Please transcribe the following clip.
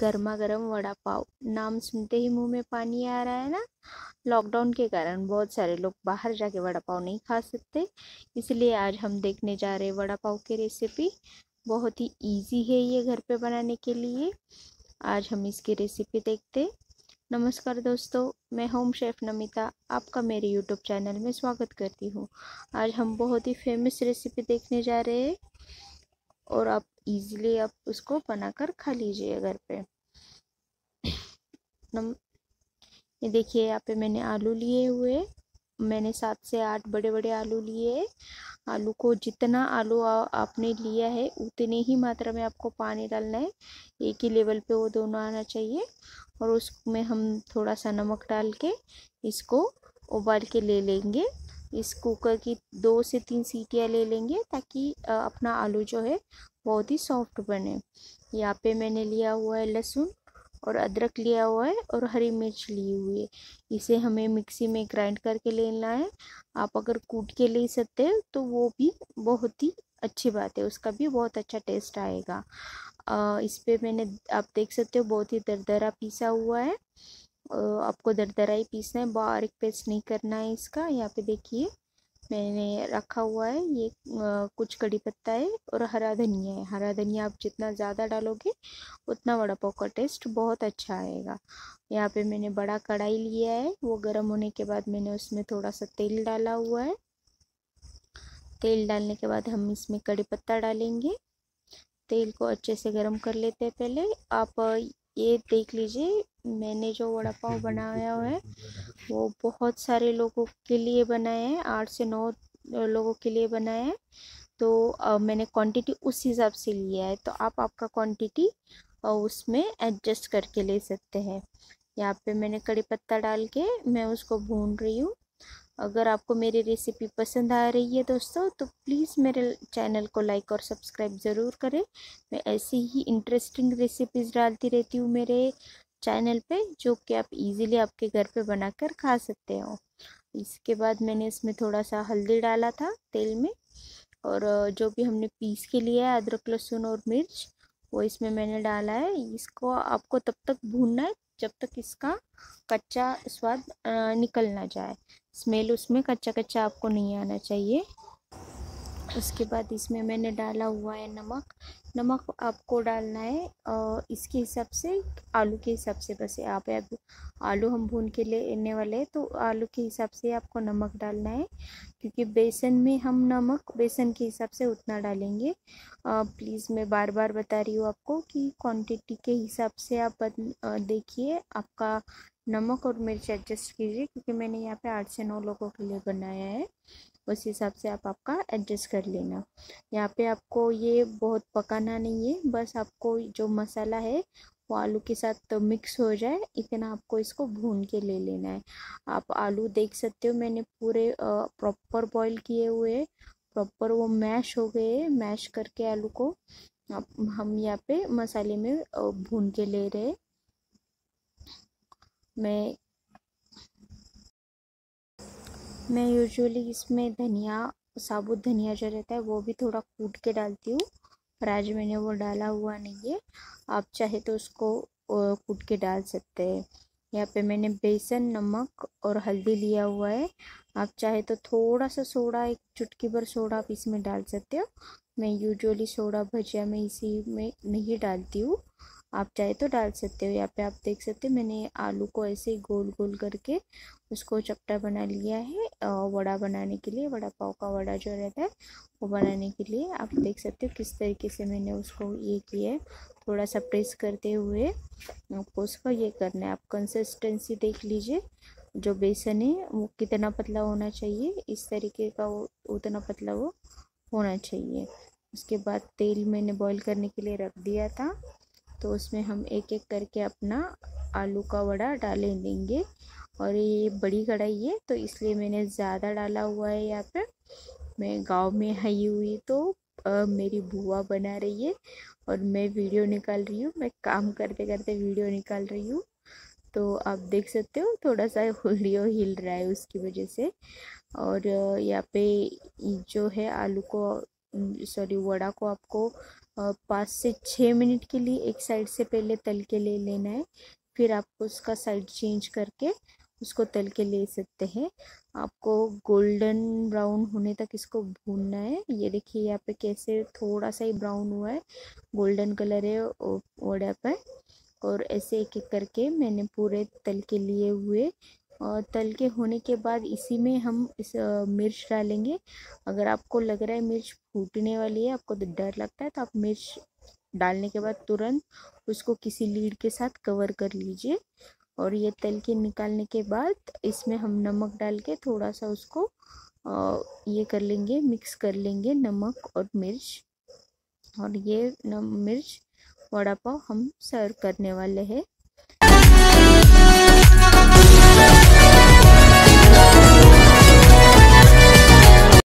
गर्मा गर्म वड़ा पाव नाम सुनते ही मुंह में पानी आ रहा है ना लॉकडाउन के कारण बहुत सारे लोग बाहर जाके वड़ा पाव नहीं खा सकते इसलिए आज हम देखने जा रहे हैं वड़ा पाव की रेसिपी बहुत ही इजी है ये घर पे बनाने के लिए आज हम इसकी रेसिपी देखते नमस्कार दोस्तों मैं होम शेफ़ नमिता आपका मेरे यूट्यूब चैनल में स्वागत करती हूँ आज हम बहुत ही फेमस रेसिपी देखने जा रहे हैं और आप इजीली आप उसको बनाकर खा लीजिए घर पे ये देखिए यहाँ पे मैंने आलू लिए हुए मैंने सात से आठ बड़े बड़े आलू लिए आलू को जितना आलू आ, आपने लिया है उतने ही मात्रा में आपको पानी डालना है एक ही लेवल पे वो दोनों आना चाहिए और उसमें हम थोड़ा सा नमक डाल के इसको उबाल के ले लेंगे इस कुकर की दो से तीन सीटियाँ ले लेंगे ताकि अपना आलू जो है बहुत ही सॉफ्ट बने यहाँ पे मैंने लिया हुआ है लहसुन और अदरक लिया हुआ है और हरी मिर्च ली हुई है इसे हमें मिक्सी में ग्राइंड करके लेना है आप अगर कूट के ले सकते हो तो वो भी बहुत ही अच्छी बात है उसका भी बहुत अच्छा टेस्ट आएगा आ, इस पर मैंने आप देख सकते हो बहुत ही दरदरा पीसा हुआ है आपको दरदराई पीसना है बारीक पेस्ट नहीं करना है इसका यहाँ पे देखिए मैंने रखा हुआ है ये कुछ कड़ी पत्ता है और हरा धनिया है हरा धनिया आप जितना ज़्यादा डालोगे उतना वड़ा पाव का टेस्ट बहुत अच्छा आएगा यहाँ पे मैंने बड़ा कढ़ाई लिया है वो गर्म होने के बाद मैंने उसमें थोड़ा सा तेल डाला हुआ है तेल डालने के बाद हम इसमें कड़ी पत्ता डालेंगे तेल को अच्छे से गर्म कर लेते हैं पहले आप ये देख लीजिए मैंने जो वड़ा पाव बनाया हुआ है वो बहुत सारे लोगों के लिए बनाए हैं आठ से नौ लोगों के लिए बनाए हैं तो आ, मैंने क्वांटिटी उस हिसाब से लिया है तो आप आपका क्वांटिटी उसमें एडजस्ट करके ले सकते हैं यहाँ पे मैंने कड़ी पत्ता डाल के मैं उसको भून रही हूँ अगर आपको मेरी रेसिपी पसंद आ रही है दोस्तों तो प्लीज़ मेरे चैनल को लाइक और सब्सक्राइब ज़रूर करें मैं ऐसी ही इंटरेस्टिंग रेसिपीज़ डालती रहती हूँ मेरे चैनल पे जो कि आप इजीली आपके घर पे बनाकर खा सकते हो इसके बाद मैंने इसमें थोड़ा सा हल्दी डाला था तेल में और जो भी हमने पीस के लिया है अदरक लहसुन और मिर्च वो इसमें मैंने डाला है इसको आपको तब तक भूनना है जब तक इसका कच्चा स्वाद निकल ना जाए स्मेल उसमें कच्चा कच्चा आपको नहीं आना चाहिए उसके बाद इसमें मैंने डाला हुआ है नमक नमक आपको डालना है इसके हिसाब से आलू के हिसाब से बस आप आलू हम भून के लेने वाले हैं तो आलू के हिसाब से आपको नमक डालना है क्योंकि बेसन में हम नमक बेसन के हिसाब से उतना डालेंगे प्लीज़ मैं बार बार बता रही हूँ आपको कि क्वांटिटी के हिसाब से आप देखिए आपका नमक और मिर्च एडजस्ट कीजिए क्योंकि मैंने यहाँ पे आठ से नौ लोगों के लिए बनाया है उस हिसाब से आप आपका एडजस्ट कर लेना यहाँ पे आपको ये बहुत पकाना नहीं है बस आपको जो मसाला है वो आलू के साथ तो मिक्स हो जाए इतना आपको इसको भून के ले लेना है आप आलू देख सकते हो मैंने पूरे प्रॉपर बॉईल किए हुए प्रॉपर वो मैश हो गए मैश करके आलू को आप हम यहाँ पे मसाले में भून के ले रहे मैं मैं यूजुअली इसमें धनिया साबुत धनिया जो रहता है वो भी थोड़ा कूट के डालती हूँ पर आज मैंने वो डाला हुआ नहीं है आप चाहे तो उसको कूट के डाल सकते हैं यहाँ पे मैंने बेसन नमक और हल्दी लिया हुआ है आप चाहे तो थोड़ा सा सोडा एक चुटकी भर सोडा आप इसमें डाल सकते हो मैं यूजुअली सोडा भजिया में इसी में नहीं डालती हूँ आप चाहे तो डाल सकते हो यहाँ पे आप देख सकते हो मैंने आलू को ऐसे गोल गोल करके उसको चपटा बना लिया है वड़ा बनाने के लिए वड़ा पाव का वड़ा जो रहता है वो बनाने के लिए आप देख सकते हो किस तरीके से मैंने उसको ये किया है थोड़ा सा प्रेस करते हुए आपको उसका ये करना है आप कंसिस्टेंसी देख लीजिए जो बेसन है वो कितना पतला होना चाहिए इस तरीके का वो उतना पतला वो होना चाहिए उसके बाद तेल मैंने बॉईल करने के लिए रख दिया था तो उसमें हम एक एक करके अपना आलू का वड़ा डाले देंगे और ये बड़ी कढ़ाई है तो इसलिए मैंने ज़्यादा डाला हुआ है यहाँ पर मैं गांव में आई हुई तो आ, मेरी बुआ बना रही है और मैं वीडियो निकाल रही हूँ मैं काम करते करते वीडियो निकाल रही हूँ तो आप देख सकते हो थोड़ा सा हुलियो हिल रहा है उसकी वजह से और यहाँ पे जो है आलू को सॉरी वड़ा को आपको पाँच से छः मिनट के लिए एक साइड से पहले तल के ले लेना है फिर आपको उसका साइड चेंज करके उसको तल के ले सकते हैं आपको गोल्डन ब्राउन होने तक इसको भूनना है ये देखिए यहाँ पे कैसे थोड़ा सा ही ब्राउन हुआ है गोल्डन कलर है वड़ा पर और ऐसे एक एक करके मैंने पूरे तल के लिए हुए और तल के होने के बाद इसी में हम इस मिर्च डालेंगे अगर आपको लग रहा है मिर्च फूटने वाली है आपको तो डर लगता है तो आप मिर्च डालने के बाद तुरंत उसको किसी लीड के साथ कवर कर लीजिए और ये तल के निकालने के बाद इसमें हम नमक डाल के थोड़ा सा उसको ये कर लेंगे मिक्स कर लेंगे नमक और मिर्च और ये नम मिर्च वड़ा पाव हम सर्व करने वाले हैं